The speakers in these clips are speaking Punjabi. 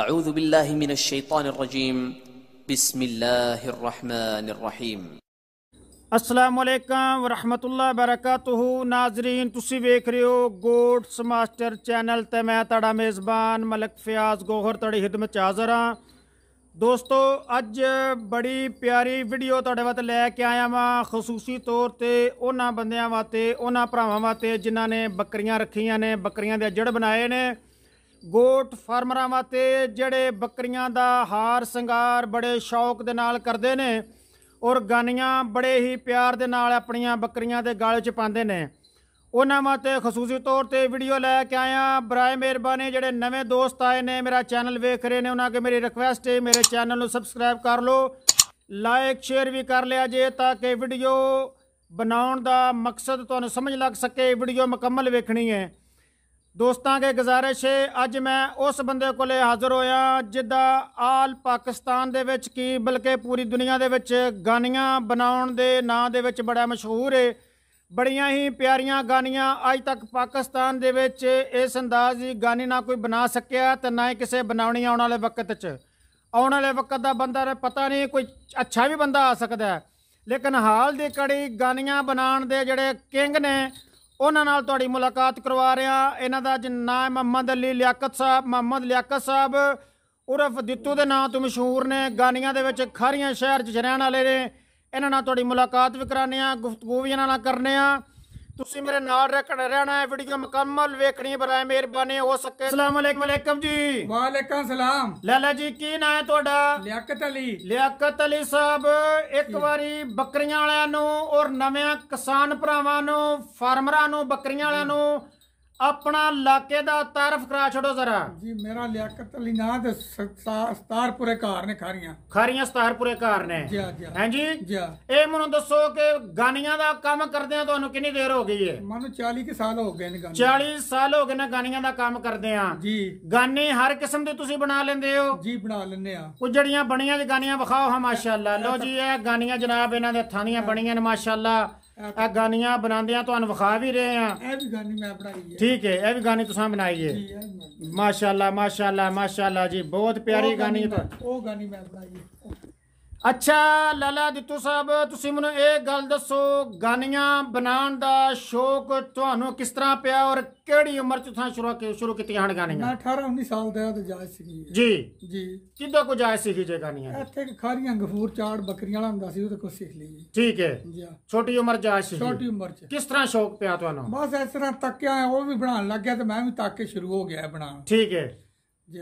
أعوذ بالله من الشيطان الرجيم بسم الله الرحمن الرحيم अस्सलाम वालेकुम रहमतुल्लाह बरकातुहू नाजरीन ਤੁਸੀਂ ਵੇਖ ਰਹੇ ਹੋ ਗੋਡਸ ਮਾਸਟਰ ਚੈਨਲ ਤੇ ਮੈਂ ਤੁਹਾਡਾ ਮੇਜ਼ਬਾਨ ਮਲਕ ਫਿਆਜ਼ ਗੋਹਰ ਤੁਹਾਡੀ ਖਿਦਮਤ ਚ ਹਾਜ਼ਰ ਹਾਂ ਦੋਸਤੋ ਅੱਜ ਬੜੀ ਪਿਆਰੀ ਵੀਡੀਓ ਤੁਹਾਡੇ ਵਾਸਤੇ ਲੈ ਕੇ ਆਇਆ ਵਾਂ ਖਸੂਸੀ ਤੌਰ ਤੇ ਉਹਨਾਂ ਬੰਦਿਆਂ ਵਾਸਤੇ ਉਹਨਾਂ ਭਰਾਵਾਂ ਵਾਸਤੇ ਜਿਨ੍ਹਾਂ ਨੇ ਬੱਕਰੀਆਂ ਰੱਖੀਆਂ ਨੇ ਬੱਕਰੀਆਂ ਦੇ ਜੜ ਬਣਾਏ ਨੇ ਗੋਟ ਫਾਰਮਰਾਂ ਵਾਤੇ ਜਿਹੜੇ ਬੱਕਰੀਆਂ ਦਾ ਹਾਰ ਸ਼ਿੰਗਾਰ ਬੜੇ ਸ਼ੌਕ ਦੇ ਨਾਲ ਕਰਦੇ ਨੇ ਔਰ ਗਾਨੀਆਂ ਬੜੇ ਹੀ ਪਿਆਰ ਦੇ ਨਾਲ ਆਪਣੀਆਂ ਬੱਕਰੀਆਂ ਦੇ ਗਲ 'ਚ ਪਾਉਂਦੇ ਨੇ ਉਹਨਾਂ ਵਾਤੇ ਖਸੂਸੀ ਤੌਰ ਤੇ ਵੀਡੀਓ ਲੈ ਕੇ ਆਇਆ ਬਰਾਏ ਮਿਹਰਬਾਨੀ ਜਿਹੜੇ ਨਵੇਂ ਦੋਸਤ ਆਏ ਨੇ ਮੇਰਾ ਚੈਨਲ ਵੇਖ ਰਹੇ ਨੇ ਉਹਨਾਂ ਕੇ ਮੇਰੀ ਰਿਕਵੈਸਟ ਹੈ ਮੇਰੇ ਚੈਨਲ ਨੂੰ ਸਬਸਕ੍ਰਾਈਬ ਕਰ ਲਓ ਲਾਈਕ ਸ਼ੇਅਰ ਵੀ ਕਰ ਲਿਆ ਜੇ ਤਾਂ ਕਿ ਵੀਡੀਓ ਬਣਾਉਣ ਦਾ ਮਕਸਦ ਤੁਹਾਨੂੰ ਸਮਝ ਲੱਗ ਸਕੇ ਵੀਡੀਓ ਮੁਕੰਮਲ ਵੇਖਣੀ ਹੈ ਦੋਸਤਾਂ ਕੇ ਗੁਜ਼ਾਰਿਸ਼ ਹੈ ਅੱਜ ਮੈਂ ਉਸ ਬੰਦੇ ਕੋਲੇ ਹਾਜ਼ਰ ਹੋਇਆ ਜਿਹਦਾ ਆਲ ਪਾਕਿਸਤਾਨ ਦੇ ਵਿੱਚ ਕੀ ਬਲਕਿ ਪੂਰੀ ਦੁਨੀਆ ਦੇ ਵਿੱਚ ਗਾਨੀਆਂ ਬਣਾਉਣ ਦੇ ਨਾਂ ਦੇ ਵਿੱਚ ਬੜਾ ਮਸ਼ਹੂਰ ਹੈ ਬੜੀਆਂ ਹੀ ਪਿਆਰੀਆਂ ਗਾਨੀਆਂ ਅੱਜ ਤੱਕ ਪਾਕਿਸਤਾਨ ਦੇ ਵਿੱਚ ਇਸ ਅੰਦਾਜ਼ ਦੀ ਗਾਨੀ ਨਾ ਕੋਈ ਬਣਾ ਸਕਿਆ ਤੇ ਨਾ ਹੀ ਕਿਸੇ ਬਣਾਉਣੀ ਆਉਣ ਵਾਲੇ ਵਕਤ 'ਚ ਆਉਣ ਵਾਲੇ ਵਕਤ ਦਾ ਬੰਦਾ ਪਤਾ ਨਹੀਂ ਕੋਈ ਅੱਛਾ ਵੀ ਬੰਦਾ ਆ ਸਕਦਾ ਲੇਕਿਨ ਹਾਲ ਦੀ ਕੜੀ ਗਾਨੀਆਂ ਬਣਾਉਣ ਦੇ ਜਿਹੜੇ ਕਿੰਗ ਨੇ ਉਹਨਾਂ ਨਾਲ ਤੁਹਾਡੀ ਮੁਲਾਕਾਤ ਕਰਵਾ ਰਿਹਾ ਇਹਨਾਂ ਦਾ ਜਨਾਬ ਮੁਹੰਮਦ ਅਲੀ ਲਿਆਕਤ ਸਾਹਿਬ ਮੁਹੰਮਦ ਲਿਆਕਤ ਸਾਹਿਬ ਉਰਫ ਦਿੱਤੂ ਦੇ ਨਾਂ ਤੋਂ ਮਸ਼ਹੂਰ ਨੇ ਗਾਨੀਆਂ ਦੇ ਵਿੱਚ ਖਾਰੀਆਂ ਸ਼ਹਿਰ 'ਚ ਰਹਿਣ ਵਾਲੇ ਨੇ ਇਹਨਾਂ ਨਾਲ ਤੁਹਾਡੀ ਮੁਲਾਕਾਤ ਵੀ ਕਰਾਣੇ ਆ ਗੁਫ਼ਤਗੂ ਵੀ ਇਹਨਾਂ ਨਾਲ ਕਰਨੇ ਆ ਤੁਸੀਂ ਮੇਰੇ ਨਾਲ ਰਹਿਣਾ ਹੈ ਵੀਡੀਓ ਮੁਕੰਮਲ ਵੇਖਣੀ ਬਰਾਏ ਮਿਹਰਬਾਨੀ ਹੋ ਸਕੇ ਅਸਲਾਮ ਅਲੈਕਮ ਅਲੈਕਮ ਜੀ ਵਾਲੇਕਮ ਸਲਾਮ ਲਾਲਾ ਜੀ ਕੀ ਨਾਂ ਹੈ ਤੁਹਾਡਾ ਲਿਆਕਤ ਅਲੀ ਲਿਆਕਤ ਅਲੀ ਸਾਹਿਬ ਇੱਕ ਵਾਰੀ ਬੱਕਰੀਆਂ ਵਾਲਿਆਂ ਨੂੰ ਔਰ ਨਵੇਂ ਕਿਸਾਨ ਭਰਾਵਾਂ ਨੂੰ ਫਾਰਮਰਾਂ ਨੂੰ ਬੱਕਰੀਆਂ ਵਾਲਿਆਂ ਨੂੰ ਆਪਣਾ ਇਲਾਕੇ ਦਾ ਤਾਰਫ ਕਰਾ ਛੱਡੋ ਜ਼ਰਾ ਜੀ ਮੇਰਾ ਲਿਆਕਤ ਅਲੀ ਨਾਂ ਤੇ ਸਤਾਰਪੁਰੇ ਘਰ ਨੇ ਖਾਰੀਆਂ ਖਾਰੀਆਂ ਸਤਾਰਪੁਰੇ ਘਰ ਨੇ ਜੀ ਜੀ ਹਾਂ ਜੀ ਇਹ ਮੈਨੂੰ ਦੱਸੋ ਕਿ ਗਾਨੀਆਂ ਦਾ ਕੰਮ ਕਰਦੇ ਆ ਤੁਹਾਨੂੰ ਕਿੰਨੀ ਦੇਰ ਹੋ ਗਈ ਹੈ ਮੈਨੂੰ 40 ਕਿ ਸਾਲ ਹੋ ਗਏ ਨੇ ਗਾਨੀ 40 ਸਾਲ ਹੋ ਗਏ ਨੇ ਗਾਨੀਆਂ ਦਾ ਕੰਮ ਕਰਦੇ ਆ ਜੀ ਗਾਨੇ ਹਰ ਕਿਸਮ ਦੇ ਤੁਸੀਂ ਬਣਾ ਲੈਂਦੇ ਹੋ ਜੀ ਬਣਾ ਲੈਂਦੇ ਆ ਉਹ ਜੜੀਆਂ ਬਣੀਆਂ ਜੀ ਗਾਨੀਆਂ ਵਿਖਾਓ ਹਾਂ ਮਾਸ਼ਾਅੱਲਾ ਲਓ ਜੀ ਇਹ ਗਾਨੀਆਂ ਜਨਾਬ ਇਹਨਾਂ ਦੇ ਹੱਥਾਂ ਦੀਆਂ ਬਣੀਆਂ ਨੇ ਮਾਸ਼ਾਅੱਲਾ ਆ ਗਾਨੀਆਂ ਬਣਾਉਂਦਿਆਂ ਤੁਹਾਨੂੰ ਵਿਖਾ ਵੀ ਰਹੇ ਆ ਇਹ ਵੀ ਗਾਨੀ ਮੈਂ ਬਣਾਈ ਹੈ ਠੀਕ ਹੈ ਇਹ ਵੀ ਗਾਨੀ ਤੁਸੀਂ ਬਣਾਈ ਹੈ ਮਾਸ਼ਾਅੱਲਾ ਮਾਸ਼ਾਅੱਲਾ ਮਾਸ਼ਾਅੱਲਾ ਜੀ ਬਹੁਤ ਪਿਆਰੀ ਗਾਨੀ ਹੈ ਉਹ ਗਾਨੀ ਮੈਂ ਬਣਾਈ ਹੈ ਅੱਛਾ ਲਾਲਾ ਦਿੱਤੂ ਸਾਹਿਬ ਤੁਸੀਂ ਮੈਨੂੰ ਇਹ ਗੱਲ ਦੱਸੋ ਗਾਨੀਆਂ ਬਣਾਉਣ ਦਾ ਸ਼ੌਕ ਤੁਹਾਨੂੰ ਕਿਸ ਤਰ੍ਹਾਂ ਪਿਆ ਔਰ ਕਿਹੜੀ ਉਮਰ ਚ ਤੁਸੀਂ ਸ਼ੁਰੂ ਕੀ ਸ਼ੁਰੂ ਕੀਤੀਆਂ ਹਨ ਗਾਨੀਆਂ ਮੈਂ 18 19 ਸਾਲ ਦਾ ਤੇ ਜਾਇ ਸੀ ਜੀ ਜੀ ਕਿੱਦਾਂ ਕੋ ਜਾਇ ਸੀ ਜੇ ਗਾਨੀਆਂ ਇੱਥੇ ਖਾਰੀਆਂ ਗਫੂਰ ਚਾੜ ਬੱਕਰੀਆਂ ਵਾਲਾ ਹੁੰਦਾ ਸੀ ਉਹ ਤੇ ਕੁਝ ਸਿੱਖ ਲਈ ਠੀਕ ਹੈ ਜੀ ਛੋਟੀ ਉਮਰ ਜਾਇ ਸੀ ਛੋਟੀ ਉਮਰ ਚ ਕਿਸ ਤਰ੍ਹਾਂ ਸ਼ੌਕ ਪਿਆ ਤੁਹਾਨੂੰ ਬਸ ਇਸ ਤਰ੍ਹਾਂ ਤੱਕਿਆ ਉਹ ਵੀ ਬਣਾਉਣ ਲੱਗ ਗਿਆ ਤੇ ਮੈਂ ਵੀ ਤੱਕ ਕੇ ਸ਼ੁਰੂ ਹੋ ਗਿਆ ਬਣਾਉਣ ਠੀਕ ਹੈ ਜੀ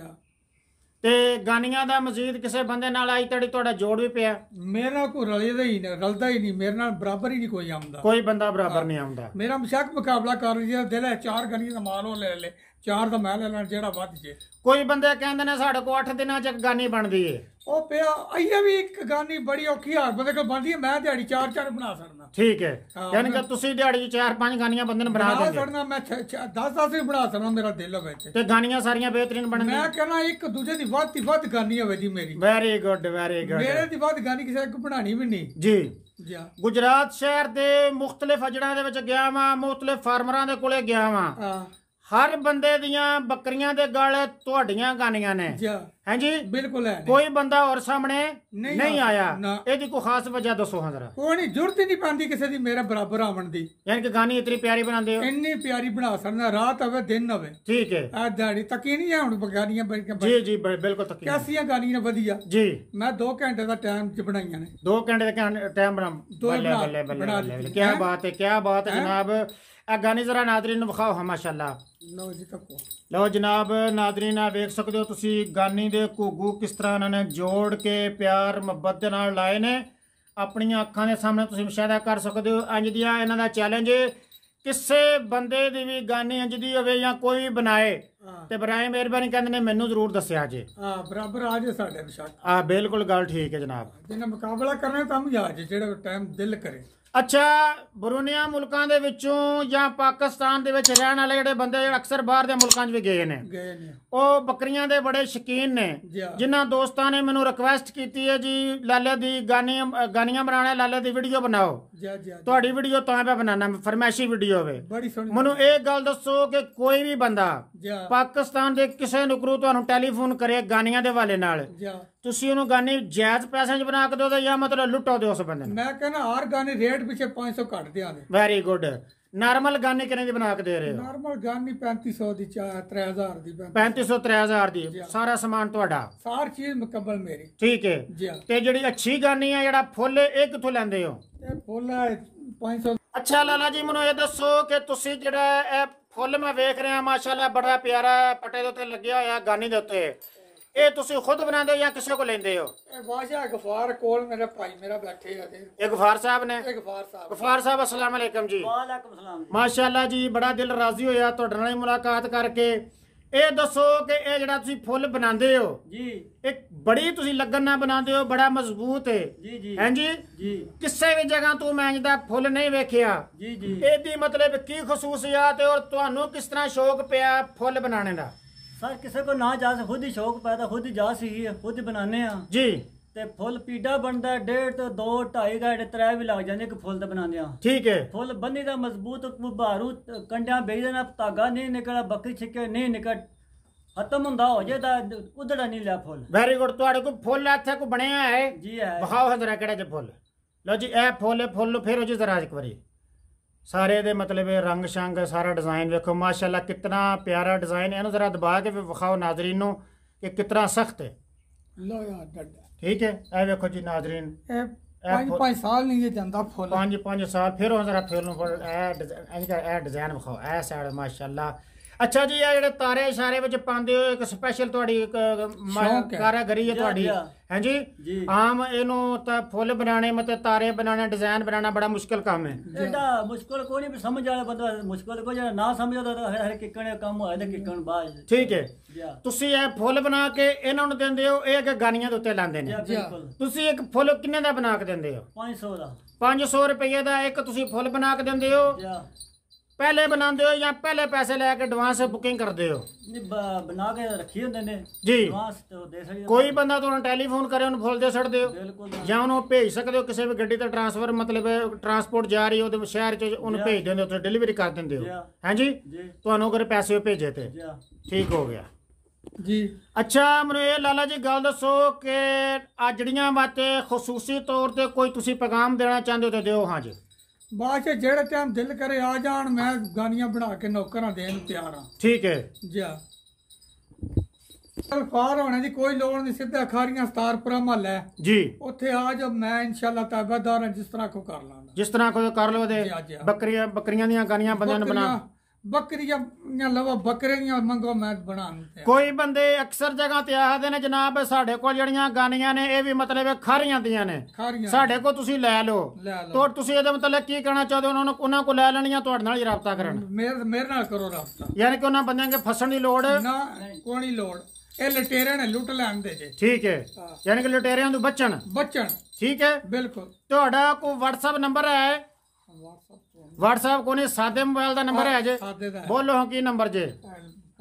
ਤੇ ਗਾਨੀਆਂ ਦਾ ਮਜ਼ੀਦ ਕਿਸੇ ਬੰਦੇ ਨਾਲ ਆਈ ਤੜੀ ਤੁਹਾਡਾ ਜੋੜ ਵੀ ਪਿਆ ਮੇਰੇ ਨਾਲ ਕੋਈ ਰਲਦਾ ਹੀ ਨਹੀਂ ਰਲਦਾ ਹੀ ਨਹੀਂ ਮੇਰੇ ਨਾਲ ਬਰਾਬਰ ਹੀ ਨਹੀਂ ਕੋਈ ਆਉਂਦਾ ਕੋਈ ਬੰਦਾ ਬਰਾਬਰ ਨਹੀਂ ਆਉਂਦਾ ਮੇਰਾ ਮਸ਼ਕ ਮੁਕਾਬਲਾ ਕਰ ਰਿਹਾ ਦਿਲ ਹੈ ਚਾਰ ਗਾਨੀਆਂ ਦਾ ਮਾਲ ਉਹ ਲੈ ਲੈ ਚਾਰ ਦਾ ਮੈਂ ਲੈ ਲੈਣਾ ਜਿਹੜਾ ਵੱਧ ਜੇ ਕੋਈ ਬੰਦੇ ਕਹਿੰਦੇ ਨੇ ਸਾਡੇ ਕੋ 8 ਦਿਨਾਂ ਚ ਗਾਨੀ ਬਣਦੀ ਏ ਉਹ ਪਿਆ ਅਈਏ ਵੀ ਇੱਕ ਗਾਨੀ ਬੜੀ ਔਖੀ ਹਾਰ ਬੰਦੇ ਕੋ ਬਣਦੀ ਏ ਮੈਂ ਦਿਹਾੜੀ ਚਾਰ ਚਾਰ ਬਣਾ ਸਕਦਾ ਠੀਕ ਹੈ ਯਾਨੀ ਕਿ ਤੁਸੀਂ ਦਿਹਾੜੀ 'ਚ 4-5 ਗਾਣੀਆਂ ਬੰਦੇ ਨੂੰ ਬਣਾ ਬਣਾ ਦਿੰਦੇ ਮੈਂ 10-10 ਹੀ ਬਣਾ ਸਕਦਾ ਮੇਰਾ ਦਿਲ ਹੋਵੇ ਤੇ ਤੇ ਗਾਣੀਆਂ ਸਾਰੀਆਂ ਬਿਹਤਰੀਨ ਮੈਂ ਕਹਿੰਦਾ ਇੱਕ ਦੂਜੇ ਦੀ ਵੱਧ ਤੋਂ ਵੱਧ ਗਾਨੀ ਹੋਵੇ ਜੀ ਮੇਰੀ ਵੈਰੀ ਗੁੱਡ ਵੈਰੀ ਗੁੱਡ ਮੇਰੇ ਦੀ ਵੱਧ ਗਾਨੀ ਕਿਸੇ ਕੋ ਬਣਾਣੀ ਵੀ ਨਹੀਂ ਜੀ ਜੀ ਗੁਜਰਾਤ ਸ਼ਹਿਰ ਦੇ ਮੁxtਲਿਫ ਅਜੜਾਂ ਦੇ ਵਿੱਚ ਗਿਆ ਵਾਂ ਮੁxtਲਿਫ ਫਾਰਮਰਾਂ ਦੇ ਕੋਲੇ ਗਿਆ ਵਾਂ ਹਾਂ ਹਰ ਬੰਦੇ ਦੀਆਂ ਬੱਕਰੀਆਂ ਦੇ ਗਲ ਤੁਹਾਡੀਆਂ ਗਾਨੀਆਂ ਨੇ ਜੀ ਹਾਂਜੀ ਬਿਲਕੁਲ ਹੈ ਕੋਈ ਬੰਦਾ ਹੋਰ ਸਾਹਮਣੇ ਨਹੀਂ ਆਇਆ ਇਹਦੀ ਕੋਈ ਖਾਸ ਵਜ੍ਹਾ ਦੱਸੋ ਹਾਂ ਜ਼ਰਾ ਕੋਈ ਨਹੀਂ ਜ਼ਰੂਰਤ ਹੀ ਨਹੀਂ ਪੈਂਦੀ ਕਿਸੇ ਦੀ ਮੇਰੇ ਬਰਾਬਰ ਆਵਣ ਦੀ ਯਾਨੀ ਕਿ ਗਾਨੀ ਇਤਨੀ ਪਿਆਰੀ ਬਣਾਉਂਦੇ ਹੋ ਇੰਨੀ ਪਿਆਰੀ ਬਣਾ ਸਕਦਾ ਰਾਤ ਹੋਵੇ ਦਿਨ ਹੋਵੇ ਠੀਕ ਹੈ ਆ ਦਾੜੀ ਤੱਕੀ ਨਹੀਂ ਹੈ ਹੁਣ ਬਗਾਨੀਆਂ ਜੀ ਜੀ ਬਿਲਕੁਲ ਤੱਕੀ ਕਿਆਸੀਆਂ ਗਾਨੀਆਂ ਵਧੀਆ ਜੀ ਮੈਂ 2 ਘੰਟੇ ਦਾ ਟਾਈਮ ਚ ਬਣਾਈਆਂ ਨੇ 2 ਘੰਟੇ ਦਾ ਟਾਈਮ ਬਣਾ ਬੱਲੇ ਬੱਲੇ ਬੱਲੇ ਕੀ ਬਾਤ ਹੈ ਕੀ ਬਾਤ ਹੈ ਜਨਾਬ ਆ ਗਾਨੀ ਜ਼ਰਾ ਨਾਜ਼ਰੀਨ ਨੂੰ ਵਿਖਾਓ ਮਾਸ਼ਾਅੱਲਾ ਲਓ ਜੀ ਕੱਪੋ ਲਓ ਜਨਾਬ ਨਾਦਰੀਨ ਆ ਵੇਖ ਸਕਦੇ ਹੋ ਤੁਸੀਂ ਗਾਨੀ ਦੇ ਘੁੱਗੂ ਕਿਸ ਤਰ੍ਹਾਂ ਇਹਨਾਂ ਨੇ ਜੋੜ ਕੇ ਪਿਆਰ ਮੁਹੱਬਤ ਦੇ ਨਾਲ ਲਾਏ ਨੇ ਆਪਣੀਆਂ ਅੱਖਾਂ ਦੇ ਸਾਹਮਣੇ ਤੁਸੀਂ ਮਸ਼ਾਹਦਾ ਕਰ ਸਕਦੇ ਹੋ ਅੰਜ ਦੀਆਂ ਇਹਨਾਂ ਦਾ ਚੈਲੰਜ ਕਿਸੇ ਬੰਦੇ ਦੀ ਵੀ ਗਾਨੀ ਅੰਜ ਦੀ ਹੋਵੇ ਜਾਂ ਕੋਈ ਵੀ ਬਣਾਏ ਤੇ ਬਰਾਏ ਮਿਹਰਬਾਨੀ ਕਹਿੰਦੇ ਨੇ ਮੈਨੂੰ ਜ਼ਰੂਰ ਦੱਸਿਆ ਜੇ ਹਾਂ ਬਰਾਬਰ ਆ ਜੇ ਸਾਡੇ ਵਿਸ਼ਾਲ ਆ ਬਿਲਕੁਲ ਗੱਲ ਠੀਕ ਹੈ ਜਨਾਬ ਜਿਹਨੇ ਮੁਕਾਬਲਾ ਕਰਨਾ ਤਾਂ ਵੀ ਆ ਜੇ ਜਿਹੜਾ ਟਾਈਮ ਦਿਲ ਕਰੇ ਅੱਛਾ ਬਰੂਨੀਆ ਮੁਲਕਾਂ ਦੇ ਵਿੱਚੋਂ ਜਾਂ ਪਾਕਿਸਤਾਨ ਦੇ ਵਿੱਚ ਰਹਿਣ ਵਾਲੇ ਜਿਹੜੇ ਬੰਦੇ ਜਿਹੜੇ ਅਕਸਰ ਬਾਹਰ ਦੇ ਮੁਲਕਾਂ 'ਚ ਵੀ ਗਏ ਨੇ ਗਏ ਨੇ ਉਹ ਬੱਕਰੀਆਂ ਦੇ ਬੜੇ ਸ਼ਕੀਨ ਨੇ ਜਿਨ੍ਹਾਂ ਦੋਸਤਾਂ ਨੇ ਮੈਨੂੰ ਰਿਕਵੈਸਟ ਕੀਤੀ ਹੈ ਜੀ ਲਾਲੇ ਦੀ ਗਾਨੀਆਂ ਗਾਨੀਆਂ ਬਣਾਣਾ ਲਾਲੇ ਦੀ ਵੀਡੀਓ ਬਣਾਓ ਤੁਹਾਡੀ ਵੀਡੀਓ ਤਾਂ ਮੈਂ ਬਣਾਣਾ ਫਰਮੈਸ਼ੀ ਵੀਡੀਓ ਹੋਵੇ ਮੈਨੂੰ ਇਹ ਗੱਲ ਦੱਸੋ ਕਿ ਕੋਈ ਵੀ ਬੰਦਾ ਪਾਕਿਸਤਾਨ ਦੇ ਕਿਸੇ ਨੁਕਰੂ ਤੁਹਾਨੂੰ ਟੈਲੀਫੋਨ ਕਰੇ ਗਾਨੀਆਂ ਦੇ ਵਾਲੇ ਨਾਲ ਤੁਸੀਂ ਉਹਨੂੰ ਗਾਣੇ ਜਾਇਜ਼ ਪੈਸਿਆਂ 'ਚ ਬਣਾ ਕੇ ਦਿਓ ਜਾਂ ਮਤਲਬ ਲੁੱਟੋ ਦਿਓ ਉਸ ਬੰਦੇ ਨੂੰ ਮੈਂ ਕਹਿੰਦਾ ਹਰ ਗਾਣੇ ਰੇਟ ਪਿੱਛੇ 500 ਘੱਟ ਦਿਆ ਦੇ ਵੈਰੀ ਗੁੱਡ ਨਾਰਮਲ ਗਾਣੇ ਕਿੰਨੇ ਦੀ ਬਣਾ ਕੇ ਦੇ ਰਹੇ ਹੋ ਨਾਰਮਲ ਗਾਣੇ 3500 ਦੀ 3000 ਦੀ 3500 3000 ਦੀ ਸਾਰਾ ਸਮਾਨ ਤੁਹਾਡਾ ਸਾਰ ਚੀਜ਼ ਮੁਕੰਮਲ ਮੇਰੀ ਠੀਕ ਹੈ ਤੇ ਜਿਹੜੀ ਅੱਛੀ ਗਾਣੀ ਆ ਜਿਹੜਾ ਫੁੱਲ ਇਹ ਕਿੱਥੋਂ ਲੈਂਦੇ ਹੋ ਇਹ ਫੁੱਲ 500 ਅੱਛਾ ਲਾਲਾ ਜੀ ਮੈਨੂੰ ਇਹ ਦੱਸੋ ਕਿ ਤੁਸੀਂ ਜਿਹੜਾ ਇਹ ਫੁੱਲ ਮੈਂ ਵੇਖ ਰਿਹਾ ਮਾਸ਼ਾਅੱਲਾ ਬੜਾ ਪਿਆਰਾ ਪਟੇ ਦੇ ਉੱਤੇ ਲੱਗਿਆ ਹੋਇਆ ਗਾਨੀ ਦੇ ਉੱਤੇ ਇਹ ਤੁਸੀਂ ਖੁਦ ਬਣਾਉਂਦੇ ਹੋ ਜਾਂ ਕਿਸੇ ਕੋ ਲੈਂਦੇ ਹੋ ਇਹ ਬਾਦਸ਼ਾਹ ਗਫਾਰ ਕੋਲ ਮੇਰੇ ਭਾਈ ਮੇਰਾ ਬੈਠੇ ਆ ਤੇ ਇਹ ਗਫਾਰ ਸਾਹਿਬ ਨੇ ਇਹ ਗਫਾਰ ਸਾਹਿਬ ਗਫਾਰ ਸਾਹਿਬ ਅਸਲਾਮ ਅਲੈਕਮ ਜੀ ਵਾਲੇਕਮ ਸਲਾਮ ਮਾਸ਼ਾਅੱਲਾ ਜੀ ਬੜਾ ਦਿਲ ਰਾਜ਼ੀ ਹੋਇਆ ਤੁਹਾਡੇ ਨਾਲ ਮੁਲਾਕਾਤ ਕਰਕੇ ਇਹ ਦੱਸੋ ਕਿ ਇਹ ਜਿਹੜਾ ਤੁਸੀਂ ਫੁੱਲ ਬਣਾਉਂਦੇ ਹੋ ਜੀ ਇਹ ਬੜੀ ਤੁਸੀਂ ਲੱਗਣ ਨਾਲ ਬਣਾਉਂਦੇ ਹੋ ਬੜਾ ਮਜ਼ਬੂਤ ਹੈ ਜੀ ਜੀ ਹਾਂਜੀ ਜੀ ਕਿਸੇ ਵੀ ਜਗ੍ਹਾ ਤੋਂ ਮੈਂ ਜਿਹਦਾ ਫੁੱਲ ਨਹੀਂ ਵੇਖਿਆ ਜੀ ਜੀ ਇਹਦੀ ਮਤਲਬ ਕੀ ਖਸੂਸੀਅਤ ਹੈ ਔਰ ਤੁਹਾਨੂੰ ਕਿਸ ਤਰ੍ਹਾਂ ਸ਼ੌਕ ਪਿਆ ਫੁੱਲ ਬਣਾਉਣ ਦਾ ਸਰ ਕਿਸੇ ਕੋ ਨਾ ਸੇ ਖੁਦ ਹੀ ਸ਼ੌਕ ਪੈਦਾ ਖੁਦ ਹੀ ਜਾ ਸੀ ਹੈ, ਖੁਦ ਹੀ ਆ ਜੀ ਤੇ ਫੁੱਲ ਪੀਡਾ ਬਣਦਾ ਡੇਢ ਤੋਂ 2 ਢਾਈ ਗਾੜੇ ਤਰੇ ਵੀ ਲੱਗ ਜਾਂਦੇ ਇੱਕ ਫੁੱਲ ਦਾ ਬਣਾਉਂਦੇ ਆ ਠੀਕ ਹੈ ਫੁੱਲ ਬੰਨੀ ਦਾ ਮਜ਼ਬੂਤ ਬਾਰੂ ਕੰਡਿਆਂ ਵੇਚ ਦੇਣਾ ਧਾਗਾ ਨਹੀਂ ਨਿਕਲਾ ਬੱਕੀ ਛਿੱਕੇ ਨਹੀਂ ਨਿਕਲ ਖਤਮ ਹੁੰਦਾ ਹੋ ਜੇ ਦਾ ਉਧੜਾ ਨਹੀਂ ਲਿਆ ਫੁੱਲ ਵੈਰੀ ਗੁੱਡ ਤੁਹਾਡੇ ਕੋਲ ਫੁੱਲ ਇੱਥੇ ਕੋ ਬਣਿਆ ਹੈ ਜੀ ਹੈ ਵਾਹ ਹਜ਼ਰਾ ਕਿਹੜਾ ਜੇ ਫੁੱਲ ਲਓ ਜੀ ਇਹ ਫੁੱਲ ਹੈ, ਫੁੱਲ ਨੂੰ ਫੇਰੋ ਜੀ ਜ਼ਰਾ ਇੱਕ ਵਾਰੀ सारे दे मतलब रंग शंग सारा डिज़ाइन वेखो माशाला कितना प्यारा डिज़ाइन इन जरा दबा के विखाओ नाजरीन कि कितना सख्त है ठीक है ए जी नाजरीन साल फिर जरा फिर डिजाइन विखाओ ए सैड माशाला ਅੱਛਾ ਜੀ ਆ ਜਿਹੜੇ ਤਾਰੇ ਇਸ਼ਾਰੇ ਵਿੱਚ ਪਾਉਂਦੇ ਹੋ ਇੱਕ ਸਪੈਸ਼ਲ ਤੁਹਾਡੀ ਇੱਕ ਸ਼ੌਂਕ ਹੈ। ਕਾਰਾਗਰੀ ਹੈ ਤੁਹਾਡੀ ਜੀ, ਹਾਂਜੀ ਜੀ। ਆਮ ਇਹਨੂੰ ਤਾਂ ਫੁੱਲ ਬਣਾਣੇ ਮਤਲਬ ਤਾਰੇ ਬਣਾਣੇ ਡਿਜ਼ਾਈਨ ਬਣਾਣਾ ਬੜਾ ਮੁਸ਼ਕਲ ਕੰਮ ਹੈ ਇਹਦਾ ਮੁਸ਼ਕਲ ਕੋਈ ਨਹੀਂ ਸਮਝ ਵਾਲਾ ਬੰਦਾ ਮੁਸ਼ਕਲ ਕੋਈ ਜਿਹੜਾ ਨਾ ਸਮਝਦਾ ਤਾਂ ਹਰ ਕਿੱਕਣ ਕੰਮ ਹੋਇਆ ਤੇ ਕਿੱਕਣ ਬਾਅਦ ਠੀਕ ਹੈ ਤੁਸੀਂ ਇਹ ਫੁੱਲ ਬਣਾ ਕੇ ਇਹਨਾਂ ਨੂੰ ਦਿੰਦੇ ਹੋ ਇਹ ਅਗੇ ਗਾਨੀਆਂ ਦੇ ਉੱਤੇ ਲਾਉਂਦੇ ਨੇ ਤੁਸੀਂ ਇੱਕ ਫੁੱਲ ਕਿੰਨੇ ਦਾ ਬਣਾ ਕੇ ਦਿੰਦੇ ਹੋ 500 ਦਾ 500 ਰੁਪਏ ਦਾ ਇੱਕ ਤੁਸੀਂ ਫੁੱਲ ਬਣਾ ਕੇ ਦਿੰਦੇ ਹੋ ਪਹਿਲੇ ਬਣਾਉਂਦੇ ਹੋ ਜਾਂ ਪਹਿਲੇ ਪੈਸੇ ਲੈ ਕੇ ਐਡਵਾਂਸ ਬੁਕਿੰਗ ਕਰਦੇ ਹੋ ਬਣਾ ਕੇ ਰੱਖੀ ਹੁੰਦੇ ਨੇ ਜੀ। ਐਡਵਾਂਸ ਤੇ ਉਹ ਦੇ ਸਕਦੇ ਕੋਈ ਬੰਦਾ ਤੁਹਾਨੂੰ ਟੈਲੀਫੋਨ ਕਰੇ ਉਹਨੂੰ ਫੁੱਲ ਦੇ ਸਕਦੇ ਹੋ ਬਿਲਕੁਲ ਜਾਂ ਉਹਨੂੰ ਭੇਜ ਸਕਦੇ ਹੋ ਕਿਸੇ ਵੀ ਗੱਡੀ ਤੇ ਟਰਾਂਸਫਰ ਮਤਲਬ ਟਰਾਂਸਪੋਰਟ ਜਾ ਰਹੀ ਉਹਦੇ ਸ਼ਹਿਰ ਚ ਉਹਨੂੰ ਭੇਜ ਦਿੰਦੇ ਹੋ ਤੇ ਡਿਲੀਵਰੀ ਕਰ ਦਿੰਦੇ ਹੋ ਹਾਂਜੀ ਜੀ ਤੁਹਾਨੂੰ ਅਗਰ ਪੈਸੇ ਉਹ ਭੇਜੇ ਤੇ ਜੀ ਠੀਕ ਹੋ ਗਿਆ ਜੀ ਅੱਛਾ ਮੈਨੂੰ ਇਹ ਲਾਲਾ ਜੀ ਗੱਲ ਦੱਸੋ ਕਿ ਆ ਜੜੀਆਂ ਬਾਤੇ ਖਸੂਸੀ ਤੌਰ ਤੇ ਕੋਈ ਤੁਸੀਂ ਪੈਗਾਮ ਦੇਣਾ ਚਾਹੁੰਦੇ ਹੋ ਤਾਂ ਦਿਓ ਹਾਂਜੀ ਬਾਅਦ ਚ ਜਿਹੜੇ ਟਾਈਮ ਦਿਲ ਕਰੇ ਆ ਜਾਣ ਮੈਂ ਗਾਨੀਆਂ ਬਣਾ ਕੇ ਨੌਕਰਾਂ ਦੇਣ ਤਿਆਰ ਆ ਠੀਕ ਹੈ ਜਾ ਫਾਰ ਹੋਣਾ ਦੀ ਕੋਈ ਲੋੜ ਨਹੀਂ ਸਿੱਧਾ ਖਾਰੀਆਂ ਸਤਾਰਪੁਰਾ ਮਹੱਲਾ ਜੀ ਉੱਥੇ ਆ ਜਾ ਮੈਂ ਇਨਸ਼ਾਅੱਲਾ ਤਾਬੇਦਾਰ ਜਿਸ ਤਰ੍ਹਾਂ ਕੋ ਕਰ ਲਾਂਗਾ ਜਿਸ ਤਰ੍ਹਾਂ ਕੋ ਕਰ ਲਵਦੇ ਬੱਕਰੀਆਂ ਬੱਕਰੀਆਂ ਦੀਆਂ ਗਾਨੀਆਂ ਬੰਦਿਆਂ ਨੂੰ ਬਣਾ ਬੱਕਰੀਆਂ ਜਾਂ ਲਵਾ ਬੱਕਰੀਆਂ ਮੰਗੋ ਮੈਂ ਬਣਾਉਣ ਤੇ ਕੋਈ ਬੰਦੇ ਅਕਸਰ ਜਗ੍ਹਾ ਤੇ ਆਖਦੇ ਨੇ ਜਨਾਬ ਸਾਡੇ ਕੋਲ ਜਿਹੜੀਆਂ ਗਾਨੀਆਂ ਨੇ ਇਹ ਵੀ ਮਤਲਬ ਖਾਰੀਆਂ ਦੀਆਂ ਨੇ ਸਾਡੇ ਕੋਲ ਤੁਸੀਂ ਲੈ ਲਓ ਤੋ ਤੁਸੀਂ ਇਹਦੇ ਮਤਲਬ ਕੀ ਕਹਿਣਾ ਚਾਹਦੇ ਹੋ ਉਹਨਾਂ ਨੂੰ ਉਹਨਾਂ ਕੋਲ ਲੈ ਲੈਣੀਆਂ ਤੁਹਾਡੇ ਨਾਲ ਹੀ ਰਾਬਤਾ ਕਰਨ ਮੇਰੇ ਨਾਲ ਕਰੋ ਰਾਬਤਾ ਯਾਨੀ ਕਿ ਉਹਨਾਂ ਬੰਦਿਆਂ ਕੇ ਫਸਣ ਦੀ ਲੋੜ ਨਾ ਕੋਈ ਲੋੜ ਇਹ ਲਟੇਰੇ ਨੇ ਲੁੱਟ ਲੈਂਦੇ ਜੇ ਠੀਕ ਹੈ ਯਾਨੀ ਕਿ ਲਟੇਰਿਆਂ ਤੋਂ ਬਚਣ ਬਚਣ ਠੀਕ ਹੈ ਬਿਲਕੁਲ ਤੁਹਾਡਾ ਕੋਈ WhatsApp ਨੰਬਰ ਹੈ WhatsApp WhatsApp ਕੋਨੇ ਸਾਦੇ ਮੋਬਾਈਲ ਦਾ ਨੰਬਰ ਹੈ ਜੇ ਬੋਲੋ ਹਾਂ ਕੀ ਨੰਬਰ ਜੇ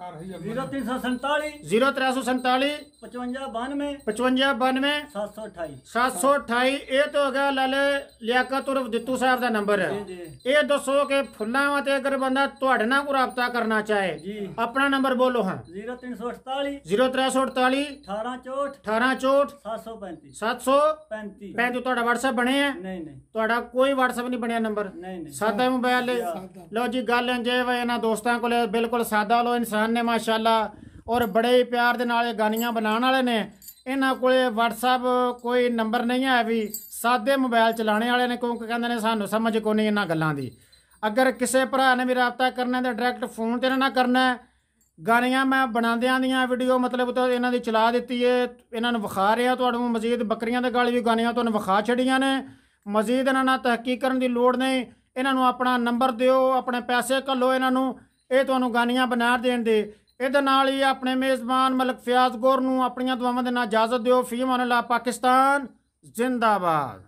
ਕਰ 0347 5592 5592 728 728 ਇਹ ਤੋਂ ਹੈਗਾ ਲਾਲੇ ਲਿਆਕਤ ਉਰਫ ਦਿੱਤੂ ਸਾਹਿਬ ਦਾ ਨੰਬਰ ਹੈ ਇਹ ਦੱਸੋ ਕਿ ਫੁੱਲਾਂ ਤੇ ਅਗਰ ਬੰਦਾ ਤੁਹਾਡੇ ਨਾਲ ਕੋ ਰਾਬਤਾ ਕਰਨਾ ਚਾਹੇ ਆਪਣਾ ਨੰਬਰ ਬੋਲੋ ਹਾਂ 0348 0348 1864 1864 735 735 ਪੈਂਤੀ ਤੁਹਾਡਾ WhatsApp ਬਣਿਆ ਨਹੀਂ ਨਹੀਂ ਤੁਹਾਡਾ ਕੋਈ WhatsApp ਨਹੀਂ ਬਣਿਆ ਨੰਬਰ ਨਹੀਂ ਨਹੀਂ ਸਾਦਾ ਮੋਬਾਈਲ ਲਓ ਜੀ ਗੱਲ ਇੰਜੇ ਵੇ ਇਹਨਾਂ ਦੋਸਤਾਂ ਕੋਲੇ ਬਿਲਕੁਲ ਸਾਦਾ ਲੋ ਇਨਸਾਨ ਕਿਸਾਨ ਨੇ ਮਾਸ਼ਾਅੱਲਾ ਔਰ ਬੜੇ ਹੀ ਪਿਆਰ ਦੇ ਨਾਲ ਇਹ ਗਾਣੀਆਂ ਬਣਾਉਣ ਵਾਲੇ ਨੇ ਇਹਨਾਂ ਕੋਲੇ WhatsApp ਕੋਈ ਨੰਬਰ ਨਹੀਂ ਹੈ ਵੀ ਸਾਦੇ ਮੋਬਾਈਲ ਚਲਾਣੇ ਵਾਲੇ ਨੇ ਕਿਉਂਕਿ ਕਹਿੰਦੇ ਨੇ ਸਾਨੂੰ ਸਮਝ ਕੋ ਨਹੀਂ ਇਹਨਾਂ ਗੱਲਾਂ ਦੀ ਅਗਰ ਕਿਸੇ ਭਰਾ ਨੇ ਵੀ ਰਾਬਤਾ ਕਰਨਾ ਤੇ ਡਾਇਰੈਕਟ ਫੋਨ ਤੇ ਨਾ ਕਰਨਾ ਗਾਣੀਆਂ ਮੈਂ ਬਣਾਉਂਦਿਆਂ ਦੀਆਂ ਵੀਡੀਓ ਮਤਲਬ ਤਾਂ ਇਹਨਾਂ ਦੀ ਚਲਾ ਦਿੱਤੀ ਏ ਇਹਨਾਂ ਨੂੰ ਵਿਖਾ ਰਿਹਾ ਤੁਹਾਨੂੰ ਮਜ਼ੀਦ ਬੱਕਰੀਆਂ ਦੇ ਗਾਲ ਵੀ ਗਾਣੀਆਂ ਤੁਹਾਨੂੰ ਵਿਖਾ ਛੜੀਆਂ ਨੇ ਮਜ਼ੀਦ ਇਹਨਾਂ ਨਾਲ ਤਹਿਕੀਕ ਕਰਨ ਦੀ ਲੋੜ ਨਹੀਂ ਇਹਨਾਂ ਨੂੰ ਆਪਣਾ ਨੰਬਰ ਦਿਓ ਆਪਣੇ ਪੈਸੇ ਘੱਲੋ ਇਹਨਾਂ ਨੂੰ ਇਹ ਤੁਹਾਨੂੰ ਗਾਨੀਆਂ ਬਣਾ ਦੇਣ ਦੇ ਇਹਦੇ ਨਾਲ ਹੀ ਆਪਣੇ ਮੇਜ਼ਬਾਨ ਮਲਕ ਫਿਆਜ਼ ਗੌਰ ਨੂੰ ਆਪਣੀਆਂ ਦੁਆਵਾਂ ਦੇ ਨਾਲ ਇਜਾਜ਼ਤ ਦਿਓ ਫੀਮਾਨ ਅਨਲਾ ਪਾਕਿਸਤਾਨ ਜ਼ਿੰਦਾਬਾਦ